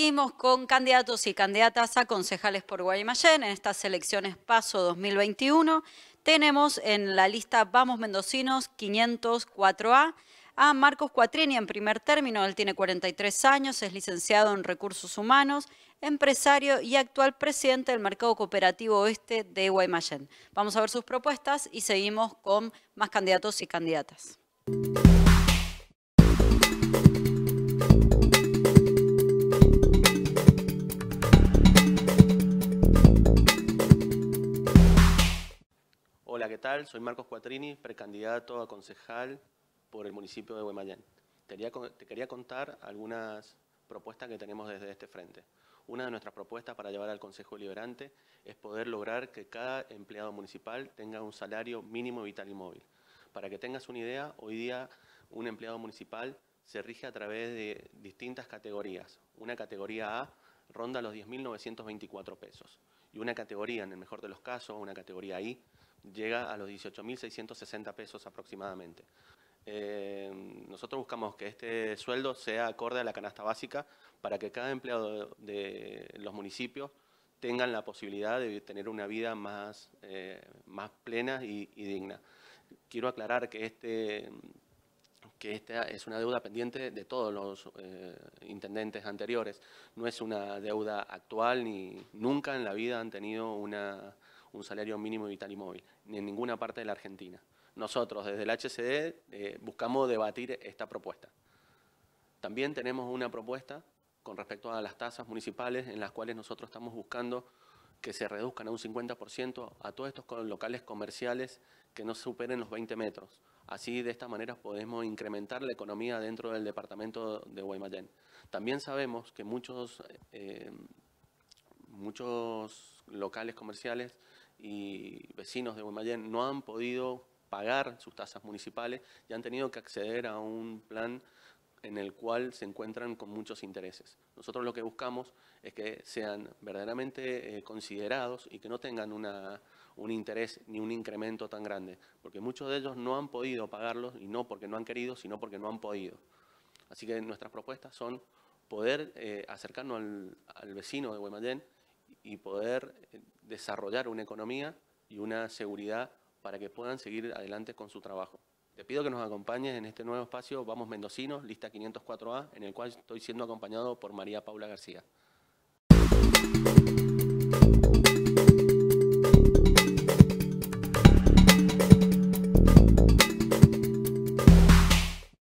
Seguimos con candidatos y candidatas a concejales por Guaymallén en estas elecciones Paso 2021. Tenemos en la lista Vamos Mendocinos 504A a Marcos Cuatrini en primer término. Él tiene 43 años, es licenciado en Recursos Humanos, empresario y actual presidente del Mercado Cooperativo Oeste de Guaymallén. Vamos a ver sus propuestas y seguimos con más candidatos y candidatas. tal? Soy Marcos Cuatrini, precandidato a concejal por el municipio de Huemayán. quería, te quería contar algunas propuestas que tenemos desde este frente. Una de nuestras propuestas para llevar al Consejo Liberante es poder lograr que cada empleado municipal tenga un salario mínimo vital y móvil. Para que tengas una idea, hoy día un empleado municipal se rige a través de distintas categorías. Una categoría A ronda los 10.924 pesos y una categoría, en el mejor de los casos, una categoría I, llega a los 18.660 pesos aproximadamente. Eh, nosotros buscamos que este sueldo sea acorde a la canasta básica para que cada empleado de, los municipios tengan la posibilidad de tener una vida más, eh, más plena y, digna. Quiero aclarar que, este, que esta es una deuda pendiente de todos los eh, intendentes anteriores. No es una deuda actual ni nunca en la vida han tenido una, un salario mínimo vital y móvil, ni en ninguna parte de la Argentina. Nosotros desde el HCD eh, buscamos debatir esta propuesta. También tenemos una propuesta con respecto a las tasas municipales en las cuales nosotros estamos buscando que se reduzcan a un 50% a todos estos locales comerciales que no superen los 20 metros. Así, de esta manera, podemos incrementar la economía dentro del departamento de Guaymallén. También sabemos que muchos eh, muchos locales comerciales y vecinos de Guaymallén no han podido pagar sus tasas municipales y han tenido que acceder a un plan en el cual se encuentran con muchos intereses. Nosotros lo que buscamos es que sean verdaderamente eh, considerados y que no tengan un interés ni un incremento tan grande, porque muchos de ellos no han podido pagarlos y no porque no han querido, sino porque no han podido. Así que nuestras propuestas son poder eh, acercarnos al, vecino de Guaymallén y poder eh, desarrollar una economía y una seguridad para que puedan seguir adelante con su trabajo. Te pido que nos acompañes en este nuevo espacio Vamos Mendocinos, lista 504A, en el cual estoy siendo acompañado por María Paula García.